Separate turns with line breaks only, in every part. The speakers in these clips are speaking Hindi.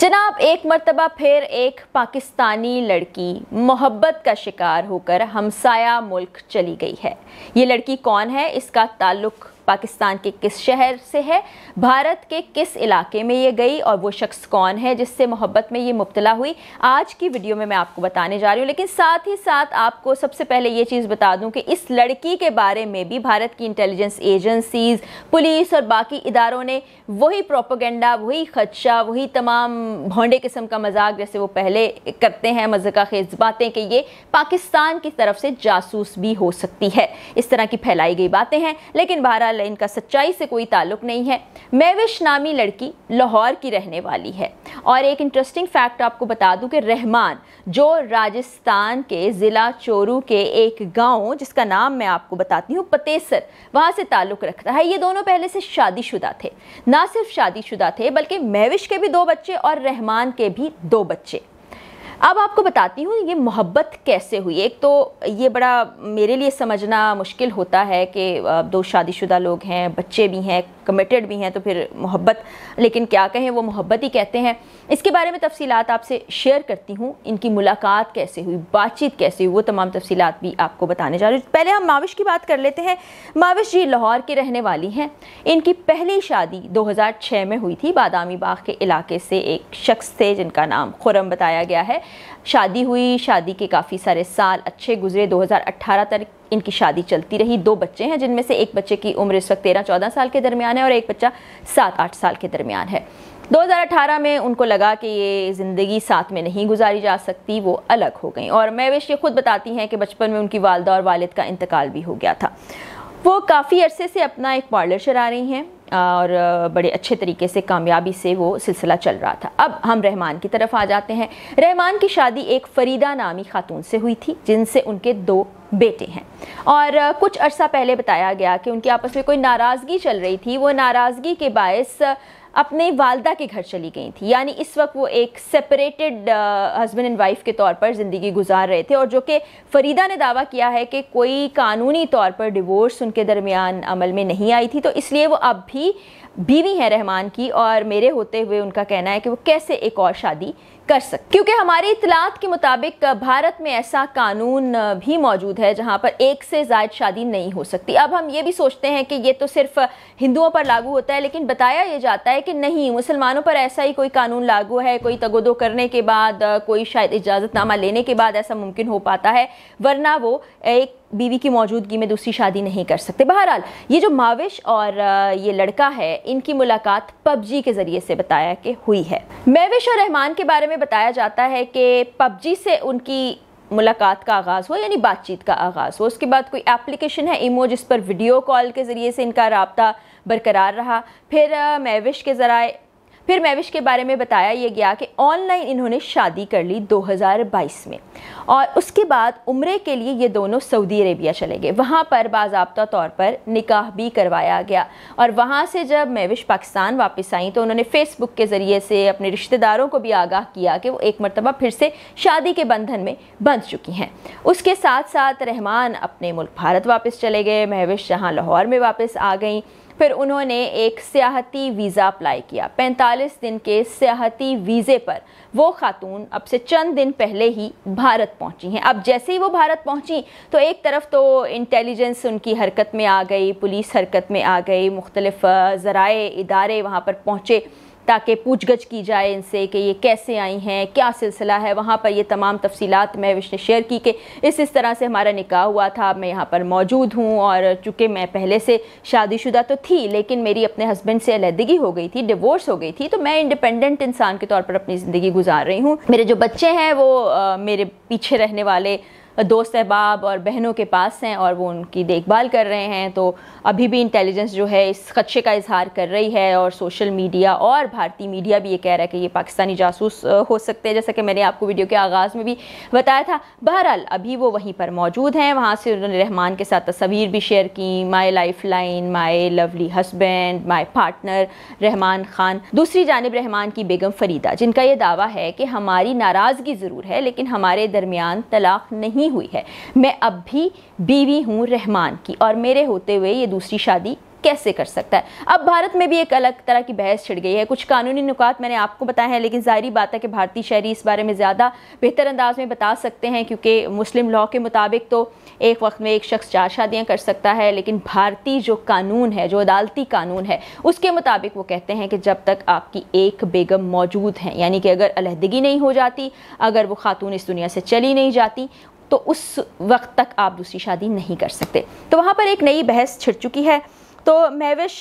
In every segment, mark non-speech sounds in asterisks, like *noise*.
जनाब एक मरतबा फिर एक पाकिस्तानी लड़की मोहब्बत का शिकार होकर हमसाया मुल्क चली गई है ये लड़की कौन है इसका ताल्लुक पाकिस्तान के किस शहर से है भारत के किस इलाके में ये गई और वो शख्स कौन है जिससे मोहब्बत में ये मुबतला हुई आज की वीडियो में मैं आपको बताने जा रही हूँ लेकिन साथ ही साथ आपको सबसे पहले ये चीज़ बता दूँ कि इस लड़की के बारे में भी भारत की इंटेलिजेंस एजेंसीज पुलिस और बाकी इदारों ने वही प्रोपोगेंडा वही खदशा वही तमाम भोंडे किस्म का मजाक जैसे वो पहले करते हैं मजका खेज बातें कि ये पाकिस्तान की तरफ से जासूस भी हो सकती है इस तरह की फैलाई गई बातें हैं लेकिन बहरहाल माशाल्लाह इनका सच्चाई से कोई ताल्लुक नहीं है मेविश नामी लड़की लाहौर की रहने वाली है और एक इंटरेस्टिंग फैक्ट आपको बता दूं कि रहमान जो राजस्थान के ज़िला चोरू के एक गांव जिसका नाम मैं आपको बताती हूँ पतेसर वहाँ से ताल्लुक़ रखता है ये दोनों पहले से शादीशुदा थे ना सिर्फ शादीशुदा थे बल्कि मेविश के भी दो बच्चे और रहमान के भी दो बच्चे अब आपको बताती हूँ ये मोहब्बत कैसे हुई एक तो ये बड़ा मेरे लिए समझना मुश्किल होता है कि दो शादीशुदा लोग हैं बच्चे भी हैं कमिटेड भी हैं तो फिर मोहब्बत लेकिन क्या कहें वो मोहब्बत ही कहते हैं इसके बारे में तफसीत आपसे शेयर करती हूँ इनकी मुलाकात कैसे हुई बातचीत कैसे हुई वो तमाम तफसीत भी आपको बताने जा रही हूँ पहले हम माविश की बात कर लेते हैं माविश जी लाहौर के रहने वाली हैं इनकी पहली शादी 2006 में हुई थी बादामी बाग के इलाके से एक शख्स थे जिनका नाम खुरम बताया गया है शादी हुई शादी के काफ़ी सारे साल अच्छे गुजरे अट्ठारह तक इनकी शादी चलती रही दो बच्चे हैं जिनमें से एक बच्चे की उम्र इस वक्त तेरह चौदह साल के दरमियान है और एक बच्चा सात आठ साल के दरमियान है 2018 में उनको लगा कि ये ज़िंदगी साथ में नहीं गुजारी जा सकती वो अलग हो गई और मैविश ये ख़ुद बताती हैं कि बचपन में उनकी वालदा और वालिद का इंतकाल भी हो गया था वो काफ़ी अरसे से अपना एक पार्लर चला रही हैं और बड़े अच्छे तरीके से कामयाबी से वो सिलसिला चल रहा था अब हम रहमान की तरफ आ जाते हैं रहमान की शादी एक फरीदा नामी खातून से हुई थी जिनसे उनके दो बेटे हैं और कुछ अर्सा पहले बताया गया कि उनकी आपस में कोई नाराज़गी चल रही थी वो नाराज़गी के बायस अपने वालदा के घर चली गई थी यानी इस वक्त वो एक सेपरेटेड हस्बैंड एंड वाइफ के तौर पर ज़िंदगी गुजार रहे थे और जो कि फरीदा ने दावा किया है कि कोई कानूनी तौर पर डिवोर्स उनके दरमियान अमल में नहीं आई थी तो इसलिए वो अब भी बीवी हैं रहमान की और मेरे होते हुए उनका कहना है कि वो कैसे एक और शादी कर सकते क्योंकि हमारी इतलात के मुताबिक भारत में ऐसा कानून भी मौजूद है जहां पर एक से जायद शादी नहीं हो सकती अब हम ये भी सोचते हैं कि ये तो सिर्फ हिंदुओं पर लागू होता है लेकिन बताया ये जाता है कि नहीं मुसलमानों पर ऐसा ही कोई कानून लागू है कोई तगोदो करने के बाद कोई शायद इजाज़तनामा लेने के बाद ऐसा मुमकिन हो पाता है वरना वो एक बीवी की मौजूदगी में दूसरी शादी नहीं कर सकते बहरहाल ये जो माविश और ये लड़का है इनकी मुलाकात पबजी के ज़रिए से बताया कि हुई है मेविश और रहमान के बारे में बताया जाता है कि पबजी से उनकी मुलाकात का आगाज़ हुआ यानी बातचीत का आगाज़ हुआ उसके बाद कोई एप्लीकेशन है इमो जिस पर वीडियो कॉल के ज़रिए से इनका रबता बरकरार रहा फिर मेविश के ज़रा फिर मैविश के बारे में बताया ये गया कि ऑनलाइन इन्होंने शादी कर ली 2022 में और उसके बाद उम्र के लिए ये दोनों सऊदी अरेबिया चले गए वहाँ पर बाबा तौर पर निकाह भी करवाया गया और वहाँ से जब मैविश पाकिस्तान वापस आई तो उन्होंने फेसबुक के ज़रिए से अपने रिश्तेदारों को भी आगाह किया कि वो एक मरतबा फिर से शादी के बंधन में बंध चुकी हैं उसके साथ साथ रहमान अपने मुल्क भारत वापस चले गए महविश जहाँ लाहौर में वापस आ गई फिर उन्होंने एक सियाहती वीज़ा अप्लाई किया 45 दिन के सियाहती वीज़े पर वो खातून अब से चंद दिन पहले ही भारत पहुंची हैं अब जैसे ही वो भारत पहुंची तो एक तरफ तो इंटेलिजेंस उनकी हरकत में आ गई पुलिस हरकत में आ गई मुख्तलिफ ज़राए इदारे वहाँ पर पहुँचे ताकि पूछगछ की जाए इनसे कि ये कैसे आई हैं क्या सिलसिला है वहाँ पर ये तमाम तफसीत महविश ने शेयर की कि इस इस तरह से हमारा निकाह हुआ था मैं यहाँ पर मौजूद हूँ और चूँकि मैं पहले से शादीशुदा तो थी लेकिन मेरी अपने हस्बैंड से अलहदगी हो गई थी डिवोर्स हो गई थी तो मैं इंडिपेंडेंट इंसान के तौर पर अपनी ज़िंदगी गुजार रही हूँ मेरे जो बच्चे हैं वो आ, मेरे पीछे रहने वाले दोस्त अहबाब और बहनों के पास हैं और वो उनकी देखभाल कर रहे हैं तो अभी भी इंटेलिजेंस जो है इस खदशे का इजहार कर रही है और सोशल मीडिया और भारतीय मीडिया भी ये कह रहा है कि ये पाकिस्तानी जासूस हो सकते हैं जैसा कि मैंने आपको वीडियो के आगाज़ में भी बताया था बहरहाल अभी वो वहीं पर मौजूद हैं वहाँ से उन्होंने रहमान के साथ तस्वीर भी शेयर की my lifeline my lovely husband my partner Rahman Khan दूसरी जानब रहमान की बेगम फरीदा जिनका ये दावा है कि हमारी नाराज़गी ज़रूर है लेकिन हमारे दरमियान तलाक नहीं नहीं हुई है मैं अब भी बीवी हूँ रहमान की और मेरे होते हुए ये दूसरी शादी कैसे कर सकता है अब भारत में भी एक अलग तरह की बहस छिड़ गई है कुछ कानूनी नुकात मैंने आपको बताए हैं लेकिन जाहिर बात है कि भारतीय शहरी इस बारे में ज़्यादा बेहतर अंदाज में बता सकते हैं क्योंकि मुस्लिम लॉ के मुताबिक तो एक वक्त में एक शख्स चार शादियाँ कर सकता है लेकिन भारतीय जो कानून है जो अदालती कानून है उसके मुताबिक वो कहते हैं कि जब तक आपकी एक बेगम मौजूद हैं यानी कि अगर अलहदगी नहीं हो जाती अगर वो खातून इस दुनिया से चली नहीं जाती तो उस वक्त तक आप दूसरी शादी नहीं कर सकते तो वहाँ पर एक नई बहस छिड़ चुकी है तो महविश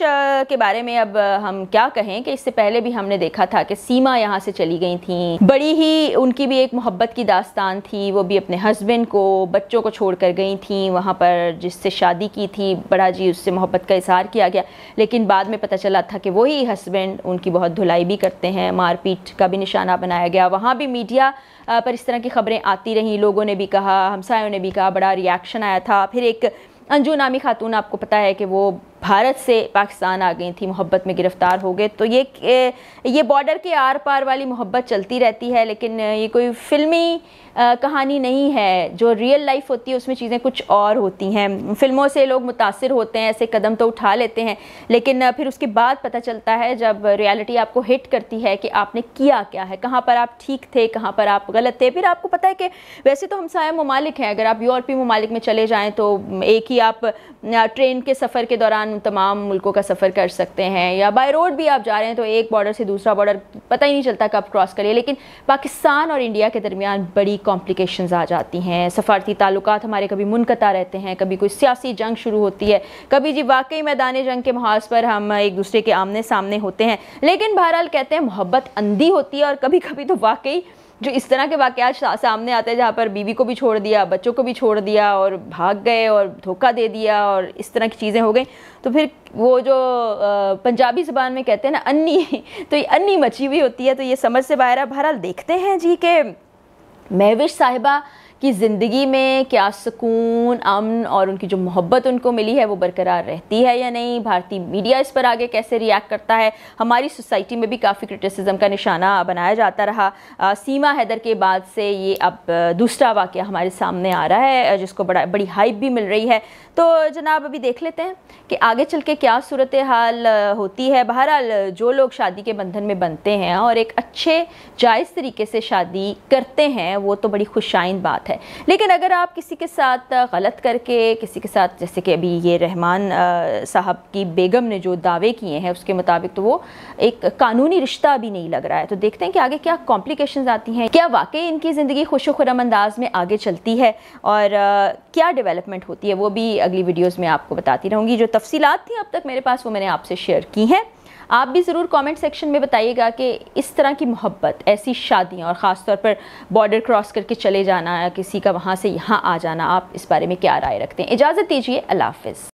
के बारे में अब हम क्या कहें कि इससे पहले भी हमने देखा था कि सीमा यहाँ से चली गई थी बड़ी ही उनकी भी एक मोहब्बत की दास्तान थी वो भी अपने हस्बैंड को बच्चों को छोड़ कर गई थी वहाँ पर जिससे शादी की थी बड़ा जी उससे मोहब्बत का इजहार किया गया लेकिन बाद में पता चला था कि वही हस्बैंड उनकी बहुत धुलाई भी करते हैं मारपीट का भी निशाना बनाया गया वहाँ भी मीडिया पर इस तरह की खबरें आती रहीं लोगों ने भी कहा हमसायों ने भी कहा बड़ा रिएक्शन आया था फिर एक अंजू नामी खातून आपको पता है कि वो भारत से पाकिस्तान आ गई थी मोहब्बत में गिरफ़्तार हो गए तो ये ये बॉर्डर के आर पार वाली मोहब्बत चलती रहती है लेकिन ये कोई फिल्मी कहानी नहीं है जो रियल लाइफ होती है उसमें चीज़ें कुछ और होती हैं फिल्मों से लोग मुतासर होते हैं ऐसे कदम तो उठा लेते हैं लेकिन फिर उसके बाद पता चलता है जब रियलिटी आपको हिट करती है कि आपने किया क्या है कहाँ पर आप ठीक थे कहाँ पर आप गलत थे फिर आपको पता है कि वैसे तो हम सारे ममालिक हैं अगर आप यूरोपीय ममालिक में चले जाएँ तो एक ही आप ट्रेन के सफ़र के दौरान दरमियान तमाम मुल्कों का सफ़र कर सकते हैं या बाय रोड भी आप जा रहे हैं तो एक बॉर्डर से दूसरा बॉर्डर पता ही नहीं चलता कब क्रॉस करिए लेकिन पाकिस्तान और इंडिया के दरमियान बड़ी कॉम्प्लिकेशन आ जाती हैं सफारती ताल्लुक हमारे कभी मुनकता रहते हैं कभी कोई सियासी जंग शुरू होती है कभी जी वाकई मैदान जंग के महाज पर हम एक दूसरे के आमने सामने होते हैं लेकिन बहरहाल कहते हैं मोहब्बत अंधी होती है और कभी कभी तो वाकई जो इस तरह के वाक़ात सामने आते हैं जहाँ पर बीवी को भी छोड़ दिया बच्चों को भी छोड़ दिया और भाग गए और धोखा दे दिया और इस तरह की चीज़ें हो गई तो फिर वो जो पंजाबी ज़बान में कहते हैं ना अन्नी *laughs* तो ये अन्नी मची हुई होती है तो ये समझ से बाहर है बहरहाल देखते हैं जी के महविश साहिबा कि ज़िंदगी में क्या सुकून अमन और उनकी जो मोहब्बत उनको मिली है वो बरकरार रहती है या नहीं भारतीय मीडिया इस पर आगे कैसे रिएक्ट करता है हमारी सोसाइटी में भी काफ़ी क्रिटिसिज्म का निशाना बनाया जाता रहा आ, सीमा हैदर के बाद से ये अब दूसरा वाक्य हमारे सामने आ रहा है जिसको बड़ा बड़ी हाइप भी मिल रही है तो जनाब अभी देख लेते हैं कि आगे चल के क्या सूरत हाल होती है बहरहाल जो लोग शादी के बंधन में बनते हैं और एक अच्छे जायज़ तरीके से शादी करते हैं वो तो बड़ी खुशाइन बात है है लेकिन अगर आप किसी के साथ गलत करके किसी के साथ जैसे कि अभी ये रहमान साहब की बेगम ने जो दावे किए हैं उसके मुताबिक तो वो एक कानूनी रिश्ता अभी नहीं लग रहा है तो देखते हैं कि आगे क्या कॉम्प्लिकेशन आती हैं क्या वाकई इनकी ज़िंदगी खुश खुरम अंदाज में आगे चलती है और क्या डेवलपमेंट होती है वो भी अगली वीडियोज़ में आपको बताती रहूँगी जो तफसीत थी अब तक मेरे पास वो मैंने आपसे शेयर की हैं आप भी ज़रूर कमेंट सेक्शन में बताइएगा कि इस तरह की मोहब्बत ऐसी शादियाँ और ख़ास तौर पर बॉर्डर क्रॉस करके चले जाना या किसी का वहाँ से यहाँ आ जाना आप इस बारे में क्या राय रखते हैं इजाज़त दीजिए अल्लाह हाफ